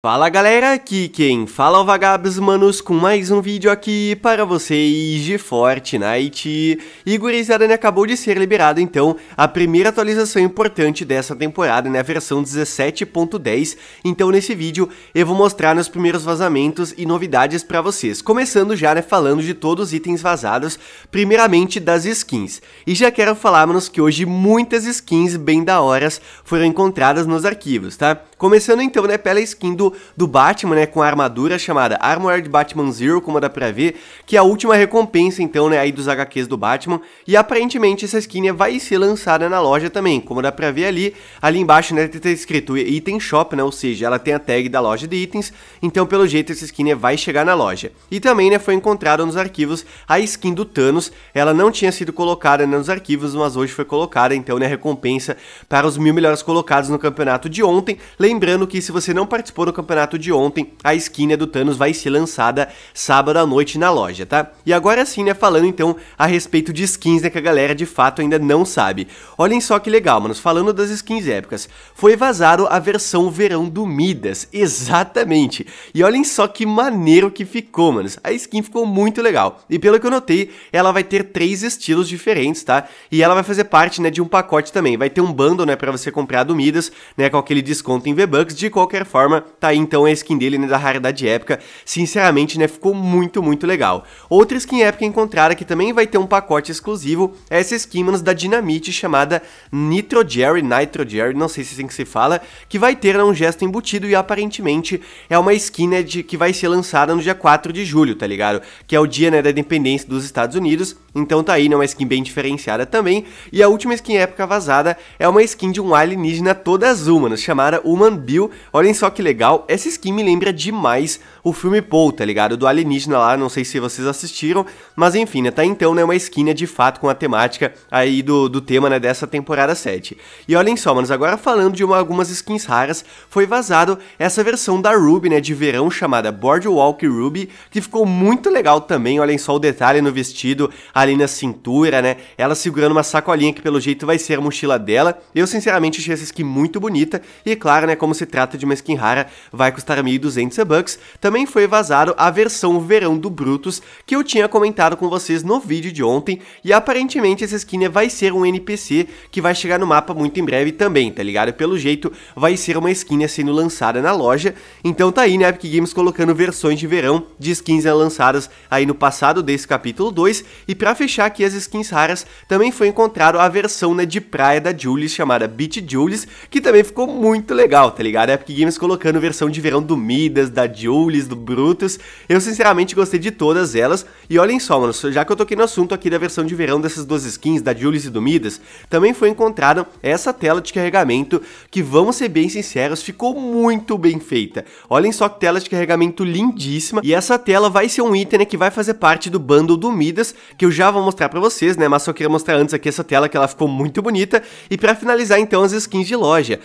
Fala galera, aqui quem fala é o Vagabes Manos com mais um vídeo aqui para vocês de Fortnite. E gurizada, né, acabou de ser liberado então a primeira atualização importante dessa temporada, né, a versão 17.10. Então nesse vídeo eu vou mostrar nos primeiros vazamentos e novidades para vocês. Começando já, né, falando de todos os itens vazados, primeiramente das skins. E já quero falar, manos, que hoje muitas skins bem da horas foram encontradas nos arquivos, tá? Começando então, né, pela skin do, do Batman, né, com a armadura chamada Armored Batman Zero, como dá pra ver, que é a última recompensa então, né, aí dos HQs do Batman, e aparentemente essa skin né, vai ser lançada na loja também, como dá pra ver ali, ali embaixo, né, tem escrito Item Shop, né, ou seja, ela tem a tag da loja de itens, então pelo jeito essa skin né, vai chegar na loja. E também, né, foi encontrada nos arquivos a skin do Thanos, ela não tinha sido colocada né, nos arquivos, mas hoje foi colocada, então, né, recompensa para os mil melhores colocados no campeonato de ontem, Lembrando que se você não participou do campeonato de ontem, a skin do Thanos vai ser lançada sábado à noite na loja, tá? E agora sim, né, falando então a respeito de skins, né, que a galera de fato ainda não sabe. Olhem só que legal, manos, falando das skins épicas, foi vazado a versão verão do Midas, exatamente. E olhem só que maneiro que ficou, manos, a skin ficou muito legal. E pelo que eu notei, ela vai ter três estilos diferentes, tá? E ela vai fazer parte, né, de um pacote também, vai ter um bundle, né, pra você comprar do Midas, né, com aquele desconto em V-Bucks. De qualquer forma, tá aí então a skin dele, né, da raridade épica. Sinceramente, né, ficou muito, muito legal. Outra skin épica encontrada que também vai ter um pacote exclusivo é essa skin, manos, da dinamite chamada Nitro Jerry, Nitro Jerry, não sei se é assim que se fala, que vai ter né, um gesto embutido e aparentemente é uma skin, né, de, que vai ser lançada no dia 4 de julho, tá ligado? Que é o dia, né, da independência dos Estados Unidos. Então tá aí, né, uma skin bem diferenciada também. E a última skin épica vazada é uma skin de um alienígena toda azul, mano, chamada Human Bill. Olhem só que legal, essa skin me lembra demais o filme Paul, tá ligado? Do alienígena lá, não sei se vocês assistiram, mas enfim, né, tá então, né, uma skin né, de fato com a temática aí do, do tema, né, dessa temporada 7. E olhem só, manos, agora falando de uma, algumas skins raras, foi vazado essa versão da Ruby, né, de verão chamada Boardwalk Ruby, que ficou muito legal também, olhem só o detalhe no vestido, ali na cintura, né, ela segurando uma sacolinha que pelo jeito vai ser a mochila dela. Eu sinceramente achei essa skin muito bonita e claro, né, como se trata de uma skin rara, vai custar 1.200 bucks. Também foi vazado a versão verão do Brutus, que eu tinha comentado com vocês no vídeo de ontem, e aparentemente essa skin vai ser um NPC que vai chegar no mapa muito em breve também, tá ligado? Pelo jeito, vai ser uma skin sendo lançada na loja, então tá aí, né, Epic Games colocando versões de verão de skins lançadas aí no passado desse capítulo 2, e pra fechar aqui as skins raras, também foi encontrado a versão né, de praia da Julius, chamada Beach Julius, que também ficou muito legal, legal, tá ligado? É Epic Games colocando versão de verão do Midas, da Jules, do Brutus. Eu sinceramente gostei de todas elas. E olhem só, mano, já que eu toquei no assunto aqui da versão de verão dessas duas skins, da Jules e do Midas, também foi encontrada essa tela de carregamento que, vamos ser bem sinceros, ficou muito bem feita. Olhem só que tela de carregamento lindíssima. E essa tela vai ser um item né, que vai fazer parte do bundle do Midas, que eu já vou mostrar pra vocês, né? Mas só queria mostrar antes aqui essa tela que ela ficou muito bonita. E pra finalizar então as skins de loja,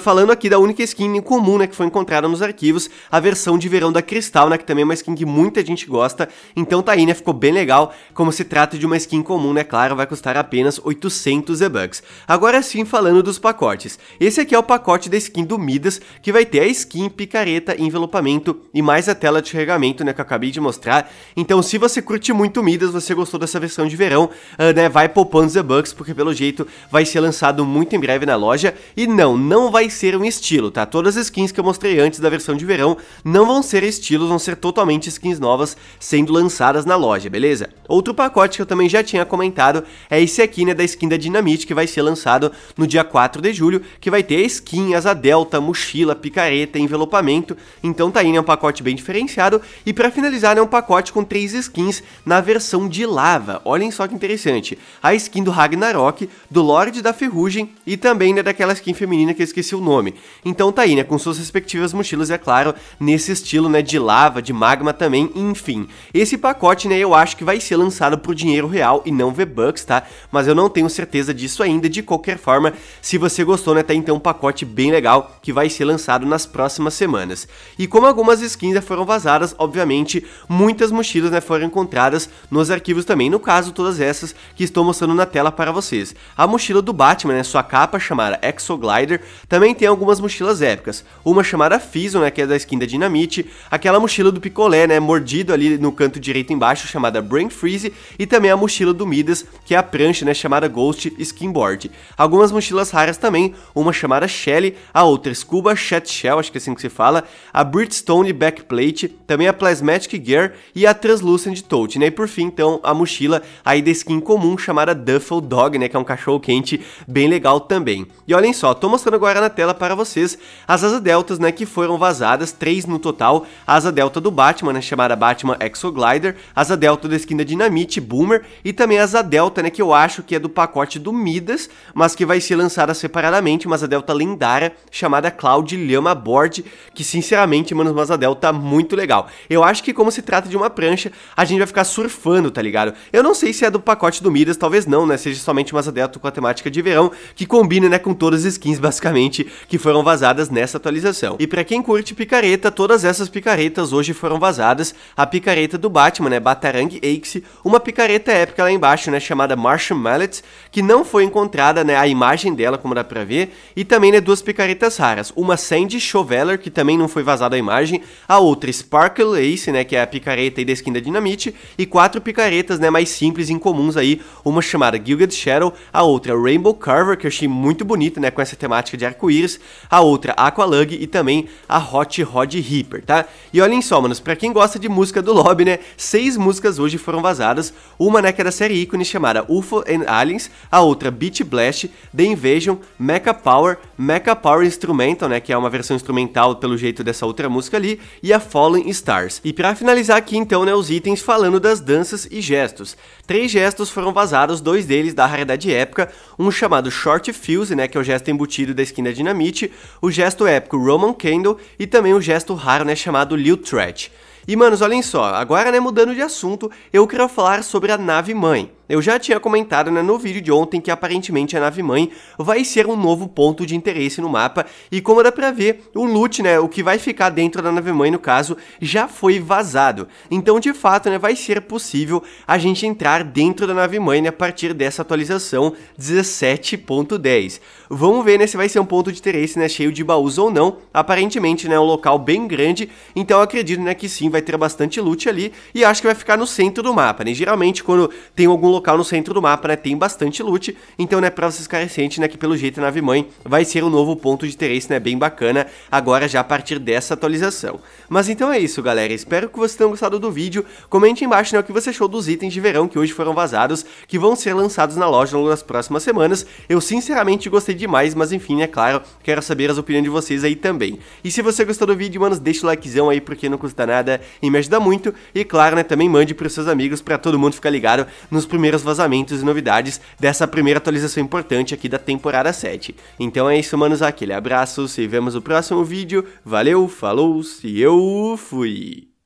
falando aqui da Uni única skin comum né, que foi encontrada nos arquivos, a versão de verão da Cristal, né, que também é uma skin que muita gente gosta, então tá aí, né, ficou bem legal, como se trata de uma skin comum, né, claro, vai custar apenas 800 V-Bucks. Agora sim, falando dos pacotes, esse aqui é o pacote da skin do Midas, que vai ter a skin, picareta, envelopamento e mais a tela de carregamento, né, que eu acabei de mostrar, então se você curte muito Midas, você gostou dessa versão de verão, uh, né, vai poupando Z-Bucks, porque pelo jeito vai ser lançado muito em breve na loja, e não, não vai ser um estilo estilo, tá? Todas as skins que eu mostrei antes da versão de verão não vão ser estilos, vão ser totalmente skins novas sendo lançadas na loja, beleza? Outro pacote que eu também já tinha comentado é esse aqui, né, da skin da Dinamite, que vai ser lançado no dia 4 de julho, que vai ter a skin, asa delta, mochila, picareta, envelopamento, então tá aí, né, um pacote bem diferenciado, e para finalizar, né, um pacote com três skins na versão de lava, olhem só que interessante, a skin do Ragnarok, do Lorde da Ferrugem e também, né, daquela skin feminina que eu esqueci o nome. Então tá aí, né, com suas respectivas mochilas, é claro, nesse estilo, né, de lava, de magma também, enfim. Esse pacote, né, eu acho que vai ser lançado por dinheiro real e não V-Bucks, tá? Mas eu não tenho certeza disso ainda, de qualquer forma, se você gostou, né, tá então um pacote bem legal que vai ser lançado nas próximas semanas. E como algumas skins já foram vazadas, obviamente, muitas mochilas, né, foram encontradas nos arquivos também, no caso, todas essas que estou mostrando na tela para vocês. A mochila do Batman, né, sua capa chamada Exoglider, também tem algumas mochilas mochilas épicas. Uma chamada Fison, né, que é da skin da Dinamite, aquela mochila do Picolé, né, mordido ali no canto direito embaixo, chamada Brain Freeze, e também a mochila do Midas, que é a prancha, né, chamada Ghost Skinboard. Algumas mochilas raras também, uma chamada Shelly, a outra Scuba Shat Shell, acho que é assim que se fala, a Bridgestone Backplate, também a Plasmatic Gear e a Translucent Tote, né, e por fim, então, a mochila aí da skin comum chamada Duffel Dog, né, que é um cachorro quente bem legal também. E olhem só, tô mostrando agora na tela para vocês vocês as asa deltas, né, que foram vazadas, três no total, a asa delta do Batman, né, chamada Batman Exoglider, asa delta da esquina Dinamite, Boomer, e também a asa delta, né, que eu acho que é do pacote do Midas, mas que vai ser lançada separadamente, uma asa delta lendária, chamada Cloud Lhama Board, que sinceramente, mano, uma asa delta muito legal. Eu acho que como se trata de uma prancha, a gente vai ficar surfando, tá ligado? Eu não sei se é do pacote do Midas, talvez não, né, seja somente uma asa delta com a temática de verão, que combina, né, com todas as skins, basicamente, que foram vazadas vazadas nessa atualização. E para quem curte picareta, todas essas picaretas hoje foram vazadas. A picareta do Batman, né, Batarang Axe, uma picareta épica lá embaixo, né, chamada Martian Mallet, que não foi encontrada, né, a imagem dela, como dá pra ver, e também, né, duas picaretas raras, uma Sandy Shoveler, que também não foi vazada a imagem, a outra Sparkle Ace, né, que é a picareta aí da skin da Dinamite, e quatro picaretas, né, mais simples e incomuns aí, uma chamada Gilgad Shadow, a outra Rainbow Carver, que eu achei muito bonita, né, com essa temática de arco-íris, a a outra a Aqualung e também a Hot Rod Reaper, tá? E olhem só, manos, pra quem gosta de música do lobby, né, seis músicas hoje foram vazadas, uma né, que é da série ícone chamada UFO and Aliens, a outra Beat Blast, The Invasion, Mecha Power, Mecha Power Instrumental, né, que é uma versão instrumental pelo jeito dessa outra música ali, e a Fallen Stars. E para finalizar aqui então, né, os itens falando das danças e gestos. Três gestos foram vazados, dois deles da raridade época, um chamado Short Fuse, né, que é o gesto embutido da esquina Dinamite, o gesto épico Roman Candle e também o gesto raro, né, chamado Lil Threat. E manos, olhem só, agora né, mudando de assunto, eu quero falar sobre a nave mãe. Eu já tinha comentado né, no vídeo de ontem que aparentemente a nave-mãe vai ser um novo ponto de interesse no mapa, e como dá pra ver, o loot, né, o que vai ficar dentro da nave-mãe no caso, já foi vazado. Então, de fato, né, vai ser possível a gente entrar dentro da nave-mãe né, a partir dessa atualização 17.10. Vamos ver né, se vai ser um ponto de interesse né, cheio de baús ou não. Aparentemente né, é um local bem grande, então acredito né, que sim, vai ter bastante loot ali, e acho que vai ficar no centro do mapa. Né? Geralmente, quando tem algum local no centro do mapa, né, tem bastante loot, então, né, pra vocês ficarem cientes, né, que pelo jeito a né, nave-mãe vai ser um novo ponto de interesse, né, bem bacana, agora já a partir dessa atualização. Mas então é isso, galera, espero que vocês tenham gostado do vídeo, comente embaixo, né, o que você achou dos itens de verão que hoje foram vazados, que vão ser lançados na loja ao longo das próximas semanas, eu sinceramente gostei demais, mas enfim, é claro, quero saber as opiniões de vocês aí também. E se você gostou do vídeo, manos, deixa o likezão aí, porque não custa nada e me ajuda muito, e claro, né, também mande pros seus amigos pra todo mundo ficar ligado nos primeiros primeiros vazamentos e novidades dessa primeira atualização importante aqui da temporada 7. Então é isso, manos, aquele abraço, se vemos no próximo vídeo, valeu, falou, se eu fui!